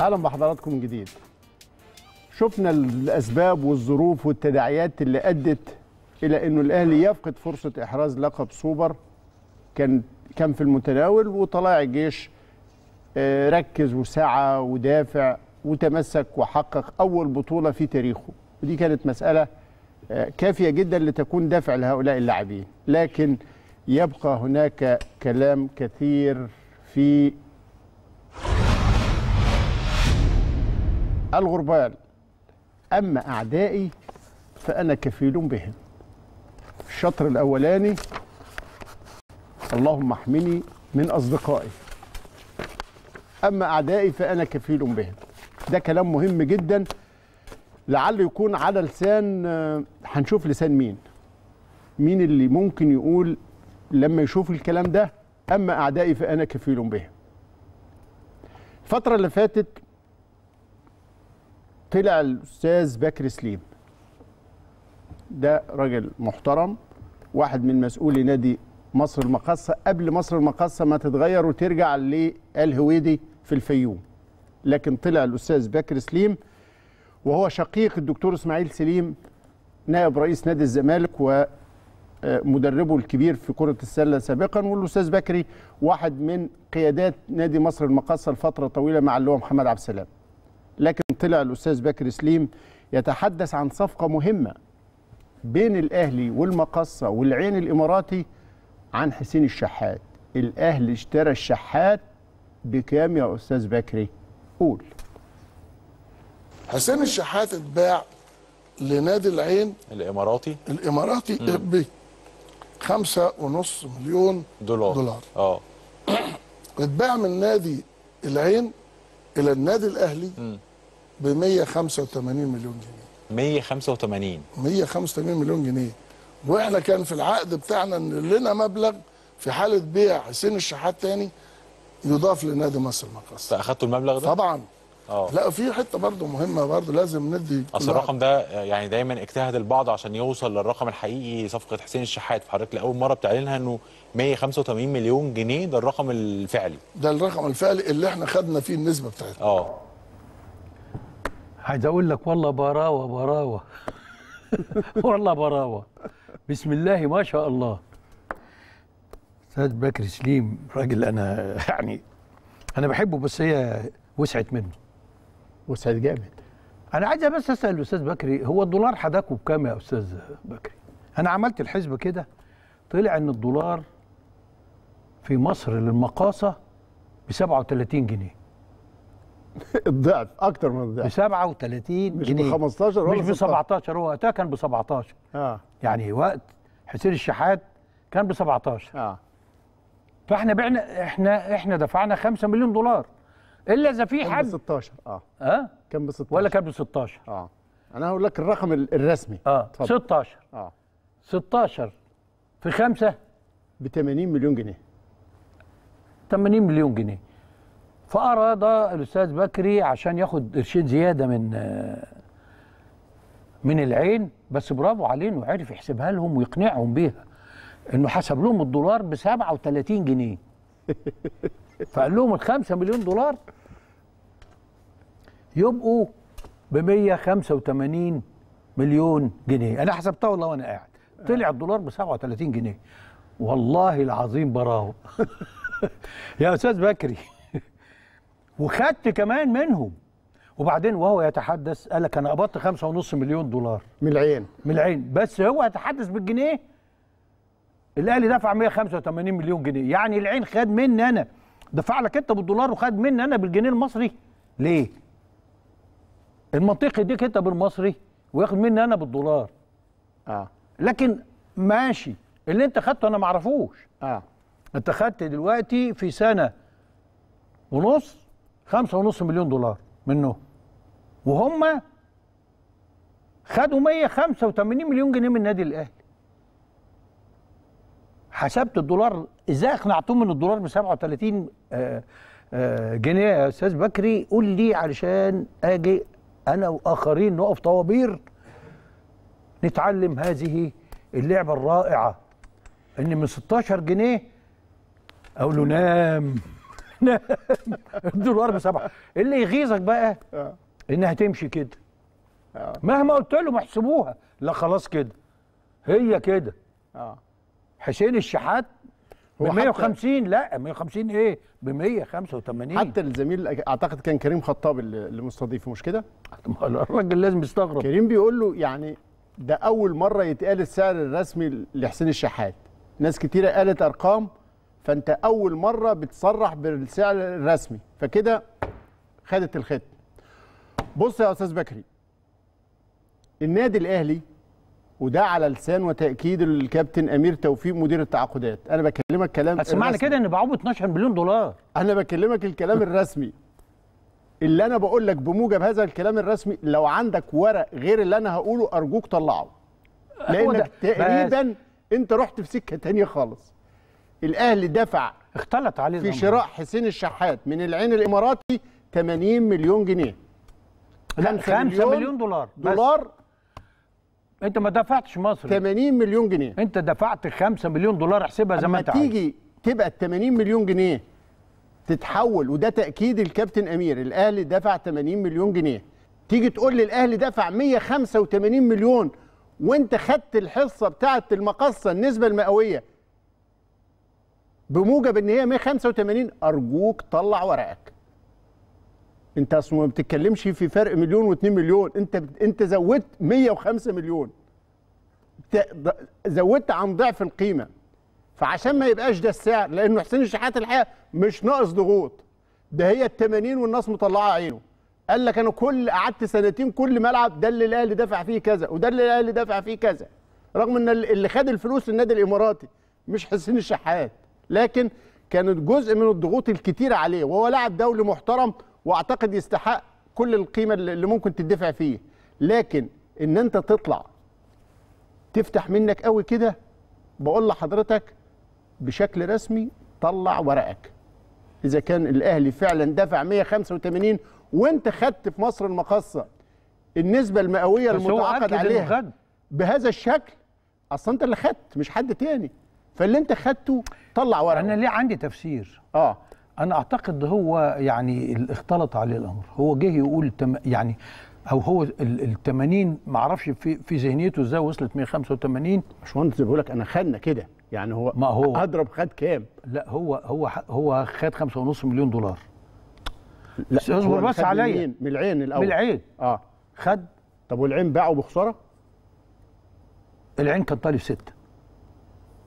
اهلا بحضراتكم من جديد شفنا الاسباب والظروف والتداعيات اللي ادت الى انه الاهلي يفقد فرصه احراز لقب سوبر كان كان في المتناول وطلائع الجيش آه، ركز وسعى ودافع وتمسك وحقق اول بطوله في تاريخه ودي كانت مساله آه، كافيه جدا لتكون دافع لهؤلاء اللاعبين لكن يبقى هناك كلام كثير في الغربال أما أعدائي فأنا كفيل بهم الشطر الأولاني اللهم احمني من أصدقائي أما أعدائي فأنا كفيل بهم ده كلام مهم جدا لعله يكون على لسان هنشوف لسان مين مين اللي ممكن يقول لما يشوف الكلام ده أما أعدائي فأنا كفيل بهم الفترة اللي فاتت طلع الاستاذ بكر سليم ده راجل محترم واحد من مسؤولي نادي مصر المقاصه قبل مصر المقاصه ما تتغير وترجع للهويدي في الفيوم لكن طلع الاستاذ بكر سليم وهو شقيق الدكتور اسماعيل سليم نائب رئيس نادي الزمالك ومدربه آه، الكبير في كره السله سابقا والاستاذ بكري واحد من قيادات نادي مصر المقاصه لفتره طويله مع اللواء محمد عبد السلام لكن طلع الاستاذ بكر سليم يتحدث عن صفقه مهمه بين الاهلي والمقصه والعين الاماراتي عن حسين الشحات الاهلي اشترى الشحات بكام يا استاذ بكري قول حسين الشحات اتباع لنادي العين الاماراتي الاماراتي ب 5.5 مليون دولار دولار اه اتباع من نادي العين الى النادي الاهلي م. ب 185 مليون جنيه 185 185 مليون جنيه واحنا كان في العقد بتاعنا ان لنا مبلغ في حاله بيع حسين الشحات تاني يضاف لنادي مصر المقاصة فاخدتوا المبلغ ده؟ طبعا أوه. لا في حته برضه مهمه برضه لازم ندي اصل الرقم ده يعني دايما اجتهد البعض عشان يوصل للرقم الحقيقي صفقه حسين الشحات حضرتك لاول مره بتعلنها انه 185 مليون جنيه ده الرقم الفعلي ده الرقم الفعلي اللي احنا خدنا فيه النسبه بتاعتنا اه عايز اقول لك والله براوه براوه والله براوه بسم الله ما شاء الله استاذ بكر سليم راجل انا يعني انا بحبه بس هي وسعت منه وسعت جامد انا عايز بس اسال الاستاذ بكري هو الدولار حداكوا بكام يا استاذ بكري انا عملت الحسبه كده طلع ان الدولار في مصر للمقاصه ب 37 جنيه الضعف اكتر من الضعف ب 37 مش جنيه مش ب 15 ولا مش ب 17 هو وقتها كان ب 17 اه يعني وقت حسين الشحات كان ب 17 اه فاحنا بعنا احنا احنا دفعنا 5 مليون دولار الا اذا في حد كان ب 16 اه اه كان ب 16 ولا كان ب 16 اه انا هقول لك الرقم الرسمي اه طب. 16 اه 16 في 5 ب 80 مليون جنيه 80 مليون جنيه فأراد الأستاذ بكري عشان ياخد قرشين زيادة من من العين بس برافو عليه انه عرف يحسبها لهم ويقنعهم بيها انه حسب لهم الدولار ب 37 جنيه فقال لهم ال 5 مليون دولار يبقوا ب 185 مليون جنيه انا حسبتها والله وانا قاعد طلع الدولار ب 37 جنيه والله العظيم براهو يا استاذ بكري وخدت كمان منهم وبعدين وهو يتحدث قال لك انا قبضت 5.5 مليون دولار من العين من العين بس هو يتحدث بالجنيه الاهلي دفع 185 مليون جنيه يعني العين خد مني انا دفع لك انت بالدولار وخد مني انا بالجنيه المصري ليه المنطقي يديك انت بالمصري وياخد مني انا بالدولار اه لكن ماشي اللي انت خدته انا ما اعرفوش اه انت خدت دلوقتي في سنه ونص 5.5 مليون دولار منه وهم خدوا 185 مليون جنيه من النادي الاهلي حسبت الدولار ازاي اقنعتهم ان الدولار ب 37 آه، آه، جنيه يا استاذ بكري قول لي علشان اجي انا واخرين نقف طوابير نتعلم هذه اللعبه الرائعه ان من 16 جنيه اقول له نام اربع بسبعه اللي يغيظك بقى اه. انها تمشي كده اه. مهما قلت له محسبوها لا خلاص كده هي كده اه. حسين الشحات ب 150 لا 150 ايه ب 185 حتى الزميل اعتقد كان كريم خطاب اللي مستضيفه مش كده؟ الراجل لازم يستغرب كريم بيقول له يعني ده اول مره يتقال السعر الرسمي لحسين الشحات ناس كتيره قالت ارقام فانت اول مره بتصرح بالسعر الرسمي فكده خدت الخط بص يا استاذ بكري النادي الاهلي وده على لسان وتاكيد الكابتن امير توفيق مدير التعاقدات انا بكلمك كلام بس معنى كده ان بعوض 12 مليون دولار انا بكلمك الكلام الرسمي اللي انا بقول لك بموجب هذا الكلام الرسمي لو عندك ورق غير اللي انا هقوله ارجوك طلعه لانك تقريبا انت رحت في سكه تانية خالص الاهلي دفع اختلط عليه في شراء حسين الشحات من العين الاماراتي 80 مليون جنيه لا 5 مليون, مليون دولار دولار بس. انت ما دفعتش مصري 80 مليون جنيه انت دفعت 5 مليون دولار احسبها زي ما انت عايز تيجي تبقى ال 80 مليون جنيه تتحول وده تاكيد الكابتن امير الاهلي دفع 80 مليون جنيه تيجي تقول لي الاهلي دفع 185 مليون وانت خدت الحصه بتاعه المقصه النسبه المئويه بموجب ان هي 185 ارجوك طلع ورقك انت اصلا ما بتتكلمش في فرق مليون و2 مليون انت انت زودت 105 مليون زودت عن ضعف القيمه فعشان ما يبقاش ده السعر لانه حسين الشحات الحقيقه مش ناقص ضغوط ده هي ال 80 والناس مطلعه عينه قال لك انا كل قعدت سنتين كل ملعب ده اللي الاهلي دافع فيه كذا وده اللي الاهلي دافع فيه كذا رغم ان اللي خد الفلوس النادي الاماراتي مش حسين الشحات لكن كانت جزء من الضغوط الكتيره عليه وهو لاعب دولي محترم واعتقد يستحق كل القيمه اللي ممكن تدفع فيه لكن ان انت تطلع تفتح منك قوي كده بقول لحضرتك بشكل رسمي طلع ورقك اذا كان الاهلي فعلا دفع 185 وانت خدت في مصر المقاصه النسبه المئويه المتعاقد عليها بهذا الشكل اصلا انت اللي خدت مش حد تاني فاللي انت خدته طلع ورقه انا ليه عندي تفسير اه انا اعتقد هو يعني اختلط عليه الامر هو جه يقول تم يعني او هو ال 80 ما اعرفش في في ذهنيته ازاي وصلت 185 باشمهندس بيقول لك انا خدنا كده يعني هو ما هو اضرب خد كام لا هو هو هو خد 5.5 مليون دولار لا اصبر بس عليا من العين الاول من العين اه خد طب والعين باعه بخساره العين كان طالب سته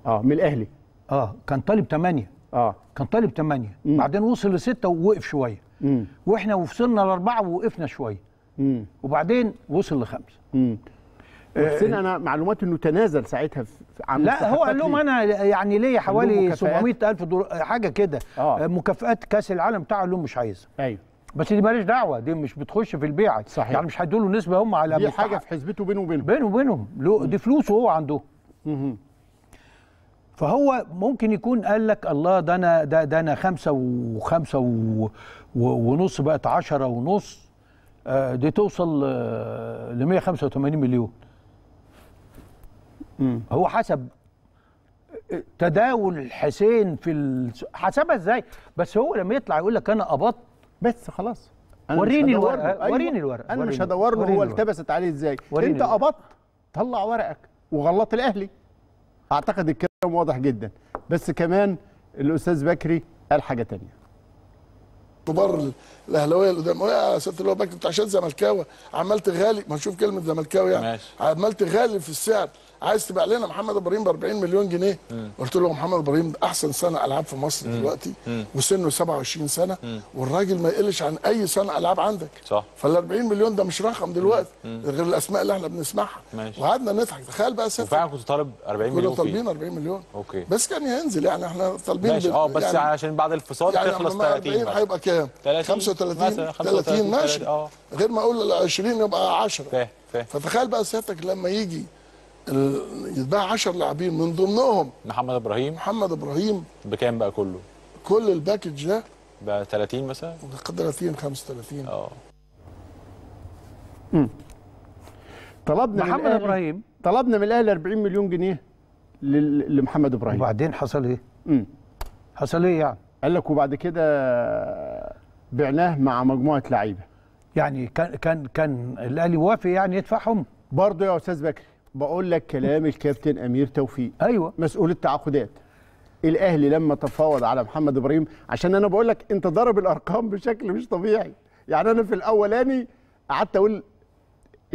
اه من الاهلي اه كان طالب 8 اه كان طالب 8 بعدين وصل لسته ووقف شويه واحنا وصلنا لاربعه ووقفنا شويه وبعدين وصل لخمسه حسين آه، انا معلومات انه تنازل ساعتها عن لا هو قال لهم انا يعني ليا حوالي 700000 دولار حاجه كده آه. آه، مكافئات كاس العالم بتاعه قال لهم مش عايزها ايوه بس دي ماليش دعوه دي مش بتخش في البيعه صحيح يعني مش هيدوا له نسبه هم على دي حاجه في حسبته بينه وبينهم بينه وبينهم دي فلوسه هو عنده فهو ممكن يكون قال لك الله ده انا ده, ده انا خمسه وخمسه و ونص بقت عشرة ونص آه، دي توصل آه، ل 185 مليون هو حسب آه، تداول حسين في حسبها ازاي بس هو لما يطلع يقول لك انا قبضت بس خلاص أنا وريني الورقه أيوة. وريني الورقه انا مش هدور له هو التبست عليه ازاي انت قبضت طلع ورقك وغلط الاهلي اعتقد الكلام كلام واضح جدا بس كمان الاستاذ بكري قال حاجه تانية كبار الاهلاويه اللي قدام يا سياده اللواء بكري انت عشان زملكاوي عمال تغالي ما نشوف كلمه زملكاوي يعني عمال تغالي في السعر عايز تبيع لنا محمد ابراهيم ب 40 مليون جنيه قلت له محمد ابراهيم احسن سنه العاب في مصر دلوقتي وسنه 27 سنه والراجل ما يقلش عن اي سنه العاب عندك صح فال 40 مليون ده مش رقم دلوقتي غير الاسماء اللي احنا بنسمعها وقعدنا نضحك تخيل بقى سافر وفعلا كنت طالب 40 مليون كنا طالبين 40 مليون اوكي بس كان ينزل يعني احنا طالبين ماشي اه بس يعني عشان بعد الفصال يعني تخلص 30 إيه، هيبقى كام 35 30 ماشي آه. غير ما اقول 20 يبقى 10 فتخيل بقى سيادتك لما يجي يتباع 10 لاعبين من ضمنهم محمد ابراهيم محمد ابراهيم بكام بقى كله؟ كل الباكج ده بقى 30 مثلا؟ 30 35 اه طلبنا محمد من ابراهيم طلبنا من الاهلي 40 مليون جنيه لمحمد ابراهيم وبعدين حصل ايه؟ امم حصل ايه يعني؟ قال لك وبعد كده بعناه مع مجموعه لعيبه يعني كان كان كان الاهلي وافق يعني يدفعهم برضه يا استاذ بكري بقول لك كلام الكابتن امير توفيق ايوه مسؤول التعاقدات الاهلي لما تفاوض على محمد ابراهيم عشان انا بقول لك انت ضرب الارقام بشكل مش طبيعي يعني انا في الاولاني قعدت اقول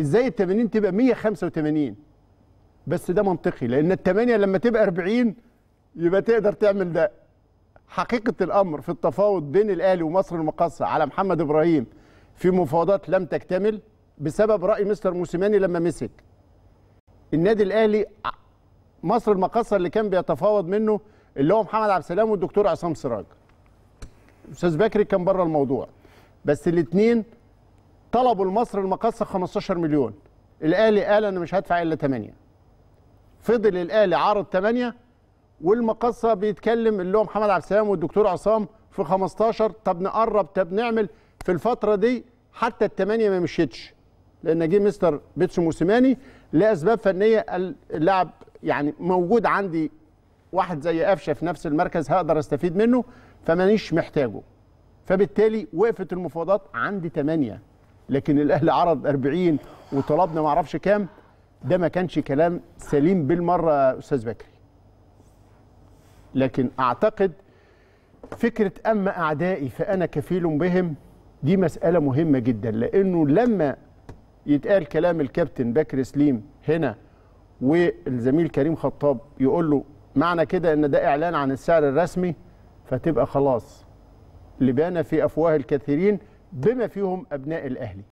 ازاي ال 80 تبقى 185 بس ده منطقي لان ال 8 لما تبقى 40 يبقى تقدر تعمل ده حقيقه الامر في التفاوض بين الاهلي ومصر المقاصه على محمد ابراهيم في مفاوضات لم تكتمل بسبب راي مستر موسيماني لما مسك النادي الاهلي مصر المقاصه اللي كان بيتفاوض منه اللي هو محمد عبد السلام والدكتور عصام سراج استاذ بكري كان بره الموضوع بس الاثنين طلبوا لمصر المقاصه 15 مليون الاهلي قال انا مش هدفع الا 8 فضل الاهلي عارض 8 والمقاصه بيتكلم اللي هو محمد عبد السلام والدكتور عصام في 15 طب نقرب طب نعمل في الفتره دي حتى ال 8 ما مشيتش لان جه مستر بيتسو موسيماني لاسباب فنيه اللاعب يعني موجود عندي واحد زي قفشه في نفس المركز هقدر استفيد منه فمانيش محتاجه فبالتالي وقفت المفاوضات عندي 8 لكن الاهلي عرض 40 وطلبنا ما اعرفش كام ده ما كانش كلام سليم بالمره يا استاذ بكري لكن اعتقد فكره اما اعدائي فانا كفيل بهم دي مساله مهمه جدا لانه لما يتقال كلام الكابتن بكر سليم هنا والزميل كريم خطاب يقول له معنى كده ان ده اعلان عن السعر الرسمي فتبقى خلاص لبانه في افواه الكثيرين بما فيهم ابناء الاهلي